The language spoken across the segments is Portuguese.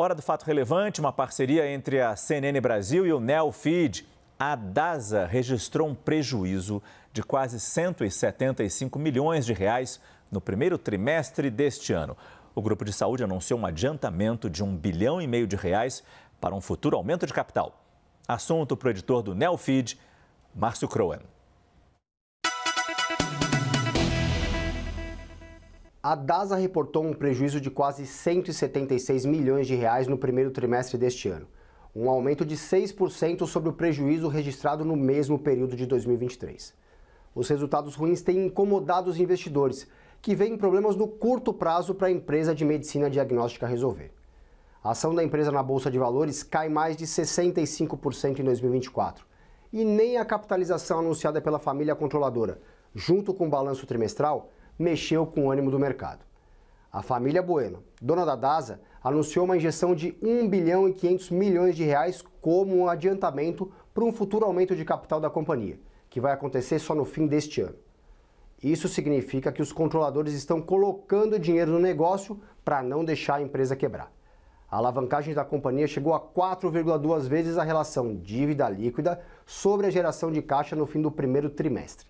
Hora do fato relevante, uma parceria entre a CNN Brasil e o Neofeed. A DASA registrou um prejuízo de quase 175 milhões de reais no primeiro trimestre deste ano. O grupo de saúde anunciou um adiantamento de um bilhão e meio de reais para um futuro aumento de capital. Assunto para o editor do Neofeed, Márcio Croen. A DASA reportou um prejuízo de quase 176 milhões de reais no primeiro trimestre deste ano, um aumento de 6% sobre o prejuízo registrado no mesmo período de 2023. Os resultados ruins têm incomodado os investidores, que veem problemas no curto prazo para a empresa de medicina diagnóstica resolver. A ação da empresa na bolsa de valores cai mais de 65% em 2024, e nem a capitalização anunciada pela família controladora, junto com o balanço trimestral, mexeu com o ânimo do mercado. A família Bueno, dona da DASA, anunciou uma injeção de 1 bilhão e 500 milhões de reais como um adiantamento para um futuro aumento de capital da companhia, que vai acontecer só no fim deste ano. Isso significa que os controladores estão colocando dinheiro no negócio para não deixar a empresa quebrar. A alavancagem da companhia chegou a 4,2 vezes a relação dívida líquida sobre a geração de caixa no fim do primeiro trimestre.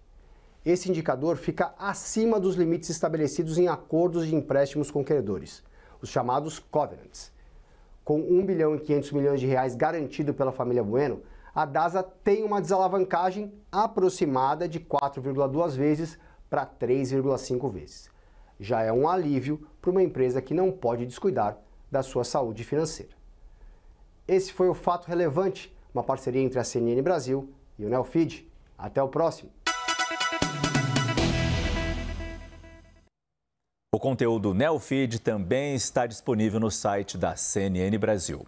Esse indicador fica acima dos limites estabelecidos em acordos de empréstimos com credores, os chamados covenants. Com 1 bilhão e 500 milhões de reais garantido pela família Bueno, a DASA tem uma desalavancagem aproximada de 4,2 vezes para 3,5 vezes. Já é um alívio para uma empresa que não pode descuidar da sua saúde financeira. Esse foi o Fato Relevante, uma parceria entre a CNN Brasil e o Nelfeed. Até o próximo! O conteúdo NeoFeed também está disponível no site da CNN Brasil.